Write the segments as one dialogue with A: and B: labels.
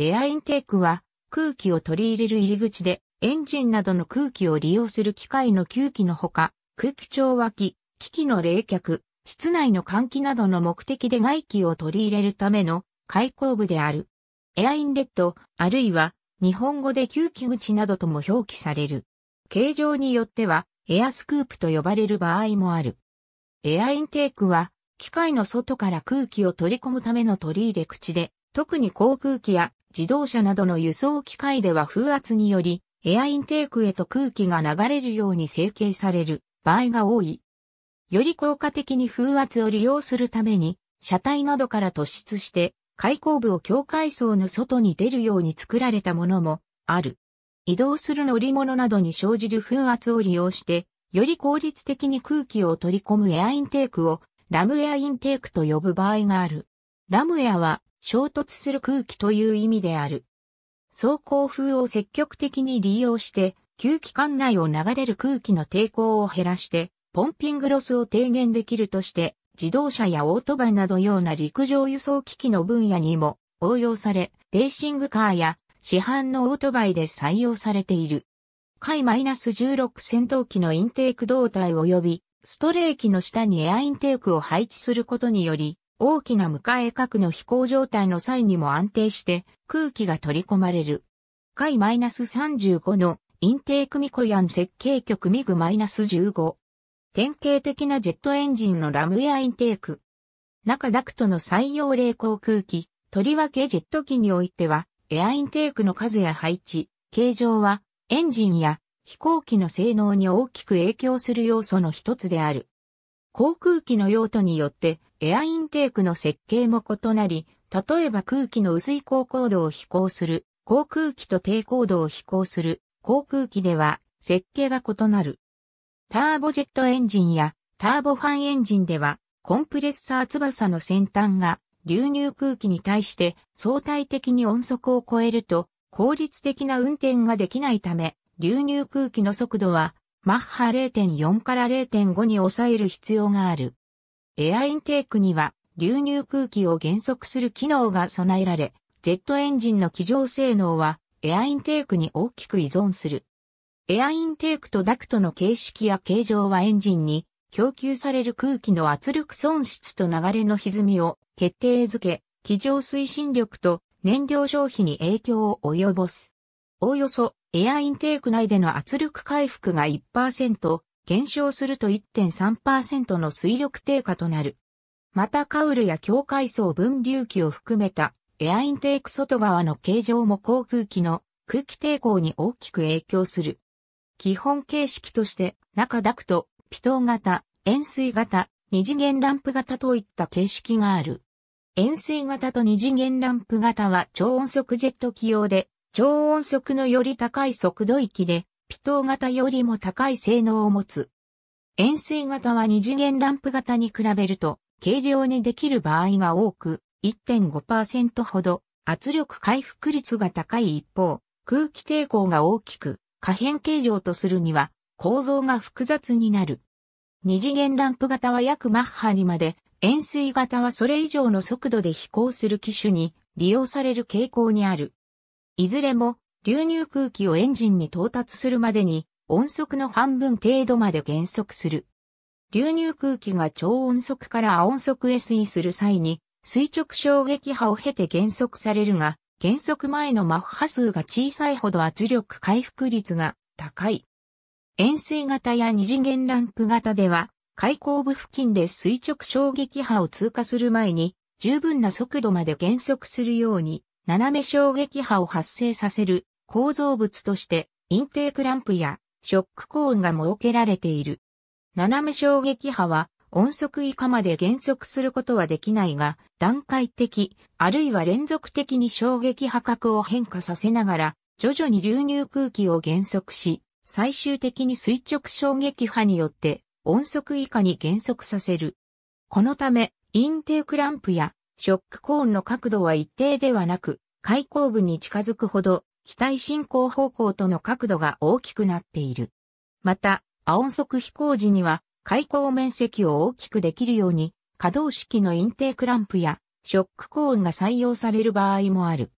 A: エアインテークは空気を取り入れる入り口でエンジンなどの空気を利用する機械の吸気のほか、空気調和機、機器の冷却、室内の換気などの目的で外気を取り入れるための開口部である。エアインレット、あるいは日本語で吸気口などとも表記される。形状によってはエアスクープと呼ばれる場合もある。エアインテークは機械の外から空気を取り込むための取り入れ口で、特に航空機や自動車などの輸送機械では風圧により、エアインテークへと空気が流れるように成形される場合が多い。より効果的に風圧を利用するために、車体などから突出して、開口部を境界層の外に出るように作られたものもある。移動する乗り物などに生じる風圧を利用して、より効率的に空気を取り込むエアインテークをラムエアインテークと呼ぶ場合がある。ラムエアは衝突する空気という意味である。走行風を積極的に利用して、吸気管内を流れる空気の抵抗を減らして、ポンピングロスを低減できるとして、自動車やオートバイなどような陸上輸送機器の分野にも応用され、レーシングカーや市販のオートバイで採用されている。回 -16 戦闘機のインテーク胴体及びストレー機の下にエアインテークを配置することにより、大きな向かえ角の飛行状態の際にも安定して空気が取り込まれる。回 -35 のインテークミコヤン設計局ミグマイナス -15。典型的なジェットエンジンのラムエアインテーク。中ダクトの採用冷航空気、とりわけジェット機においては、エアインテークの数や配置、形状は、エンジンや飛行機の性能に大きく影響する要素の一つである。航空機の用途によってエアインテークの設計も異なり、例えば空気の薄い高高度を飛行する、航空機と低高度を飛行する、航空機では設計が異なる。ターボジェットエンジンやターボファンエンジンでは、コンプレッサー翼の先端が流入空気に対して相対的に音速を超えると効率的な運転ができないため、流入空気の速度はマッハ0.4から0.5に抑える必要がある。エアインテークには流入空気を減速する機能が備えられ、ジェットエンジンの機上性能はエアインテークに大きく依存する。エアインテークとダクトの形式や形状はエンジンに供給される空気の圧力損失と流れの歪みを決定づけ、機上推進力と燃料消費に影響を及ぼす。おおよそエアインテーク内での圧力回復が1%、減少すると1.3%の水力低下となる。またカウルや境界層分流器を含めたエアインテーク外側の形状も航空機の空気抵抗に大きく影響する。基本形式として中ダクト、ピトー型、円錐型、二次元ランプ型といった形式がある。円錐型と二次元ランプ型は超音速ジェット機用で、超音速のより高い速度域でピトー型よりも高い性能を持つ。円錐型は二次元ランプ型に比べると軽量にできる場合が多く、1.5%ほど圧力回復率が高い一方、空気抵抗が大きく、可変形状とするには構造が複雑になる。二次元ランプ型は約マッハにまで、円錐型はそれ以上の速度で飛行する機種に利用される傾向にある。いずれも流入空気をエンジンに到達するまでに音速の半分程度まで減速する。流入空気が超音速から亜音速へ推移する際に垂直衝撃波を経て減速されるが、減速前のマッハ数が小さいほど圧力回復率が高い。円錐型や二次元ランプ型では、開口部付近で垂直衝撃波を通過する前に、十分な速度まで減速するように斜め衝撃波を発生させる構造物として、インテークランプやショックコーンが設けられている。斜め衝撃波は音速以下まで減速することはできないが、段階的、あるいは連続的に衝撃波角を変化させながら、徐々に流入空気を減速し、最終的に垂直衝撃波によって音速以下に減速させる。このため、インテークランプやショックコーンの角度は一定ではなく、開口部に近づくほど、機体進行方向との角度が大きくなっている。また、アオン速飛行時には、開口面積を大きくできるように、可動式のインテークランプや、ショックコーンが採用される場合もある。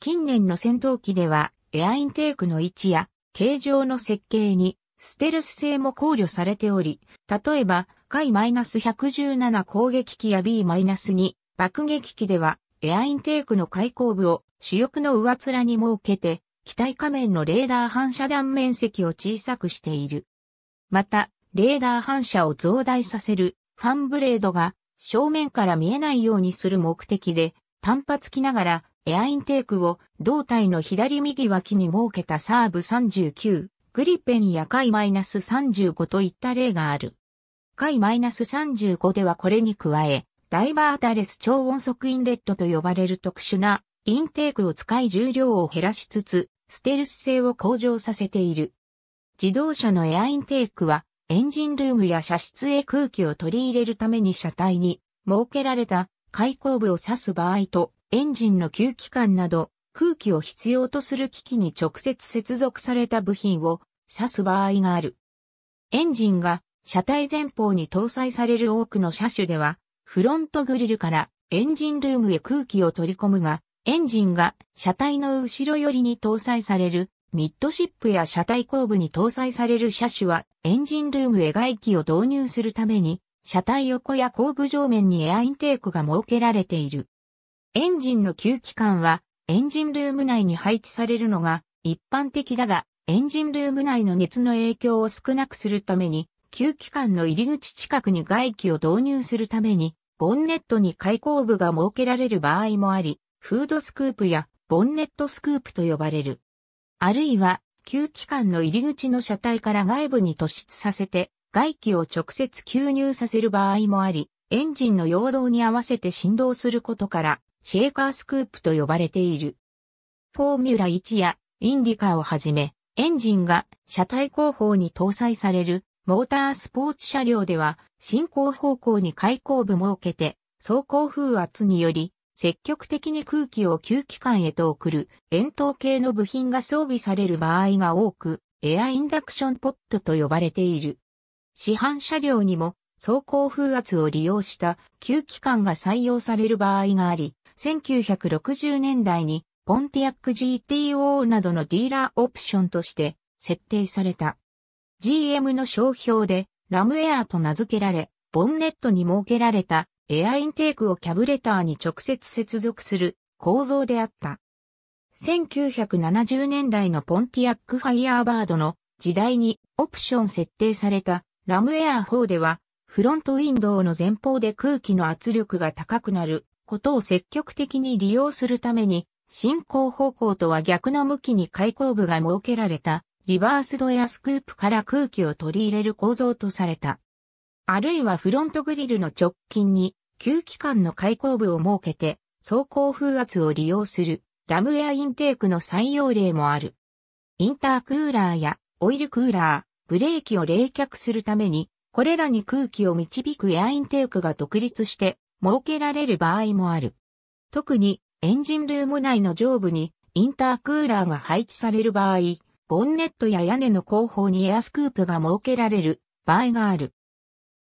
A: 近年の戦闘機では、エアインテークの位置や、形状の設計に、ステルス性も考慮されており、例えば、海 -117 攻撃機や B-2 爆撃機では、エアインテークの開口部を主翼の上面に設けて、機体下面のレーダー反射断面積を小さくしている。また、レーダー反射を増大させるファンブレードが正面から見えないようにする目的で、単発機ながらエアインテークを胴体の左右脇に設けたサーブ39、グリペンやマイナス -35 といった例がある。ス -35 ではこれに加え、ダイバータレス超音速インレットと呼ばれる特殊なインテークを使い重量を減らしつつ、ステルス性を向上させている。自動車のエアインテークは、エンジンルームや車室へ空気を取り入れるために車体に設けられた開口部を指す場合と、エンジンの吸気管など、空気を必要とする機器に直接接続された部品を指す場合がある。エンジンが車体前方に搭載される多くの車種では、フロントグリルからエンジンルームへ空気を取り込むが、エンジンが車体の後ろ寄りに搭載されるミッドシップや車体後部に搭載される車種はエンジンルームへ外気を導入するために車体横や後部上面にエアインテークが設けられている。エンジンの吸気管はエンジンルーム内に配置されるのが一般的だがエンジンルーム内の熱の影響を少なくするために吸気管の入り口近くに外気を導入するためにボンネットに開口部が設けられる場合もあり、フードスクープやボンネットスクープと呼ばれる。あるいは、吸気管の入り口の車体から外部に突出させて、外気を直接吸入させる場合もあり、エンジンの陽動に合わせて振動することから、シェーカースクープと呼ばれている。フォーミュラ1やインディカーをはじめ、エンジンが車体後方に搭載されるモータースポーツ車両では、進行方向に開口部設けて、走行風圧により、積極的に空気を吸気管へと送る、円筒形の部品が装備される場合が多く、エアインダクションポットと呼ばれている。市販車両にも、走行風圧を利用した吸気管が採用される場合があり、1960年代にポンティアック GTO などのディーラーオプションとして設定された。GM の商標でラムエアと名付けられ、ボンネットに設けられたエアインテークをキャブレターに直接接続する構造であった。1970年代のポンティアックファイヤーバードの時代にオプション設定されたラムエア4ではフロントウィンドウの前方で空気の圧力が高くなることを積極的に利用するために進行方向とは逆の向きに開口部が設けられたリバースドエアスクープから空気を取り入れる構造とされた。あるいはフロントグリルの直近に、吸気管の開口部を設けて、走行風圧を利用する、ラムエアインテークの採用例もある。インタークーラーやオイルクーラー、ブレーキを冷却するために、これらに空気を導くエアインテークが独立して設けられる場合もある。特にエンジンルーム内の上部にインタークーラーが配置される場合、ボンネットや屋根の後方にエアスクープが設けられる場合がある。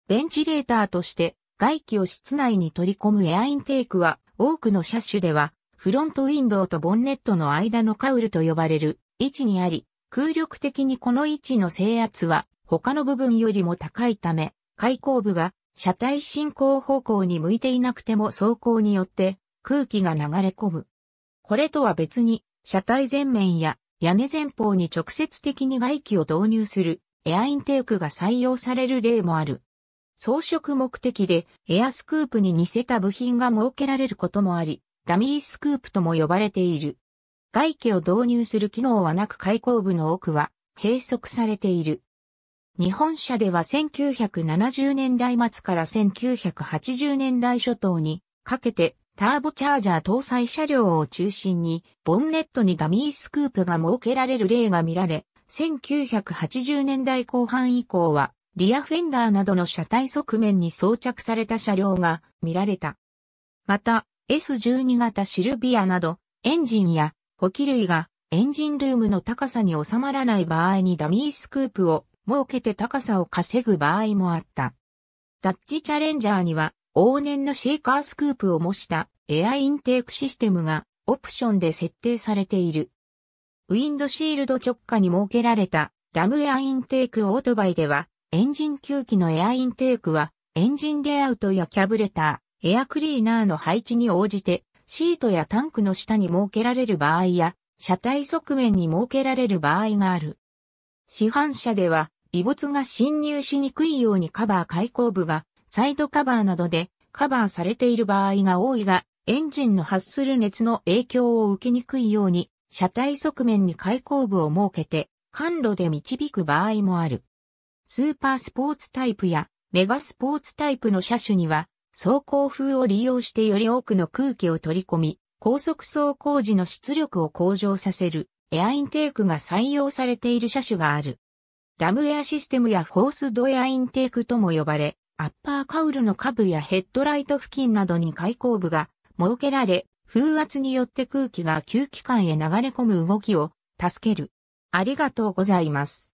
A: ベンチレーターとして外気を室内に取り込むエアインテークは多くの車種ではフロントウィンドウとボンネットの間のカウルと呼ばれる位置にあり、空力的にこの位置の制圧は他の部分よりも高いため、開口部が車体進行方向に向いていなくても走行によって空気が流れ込む。これとは別に車体前面や屋根前方に直接的に外気を導入するエアインテークが採用される例もある。装飾目的でエアスクープに似せた部品が設けられることもあり、ダミースクープとも呼ばれている。外気を導入する機能はなく開口部の奥は閉塞されている。日本車では1970年代末から1980年代初頭にかけてターボチャージャー搭載車両を中心に、ボンネットにダミースクープが設けられる例が見られ、1980年代後半以降は、リアフェンダーなどの車体側面に装着された車両が見られた。また、S12 型シルビアなど、エンジンや補給類がエンジンルームの高さに収まらない場合にダミースクープを設けて高さを稼ぐ場合もあった。ダッチチャレンジャーには往年のシェーカースクープを模したエアインテークシステムがオプションで設定されている。ウィンドシールド直下に設けられたラムエアインテークオートバイでは、エンジン吸気のエアインテークは、エンジンレイアウトやキャブレター、エアクリーナーの配置に応じて、シートやタンクの下に設けられる場合や、車体側面に設けられる場合がある。市販車では、異物が侵入しにくいようにカバー開口部がサイドカバーなどでカバーされている場合が多いが、エンジンの発する熱の影響を受けにくいように、車体側面に開口部を設けて、管路で導く場合もある。スーパースポーツタイプやメガスポーツタイプの車種には、走行風を利用してより多くの空気を取り込み、高速走行時の出力を向上させるエアインテークが採用されている車種がある。ラムエアシステムやフォースドエアインテークとも呼ばれ、アッパーカウルの下部やヘッドライト付近などに開口部が設けられ、風圧によって空気が吸気管へ流れ込む動きを助ける。ありがとうございます。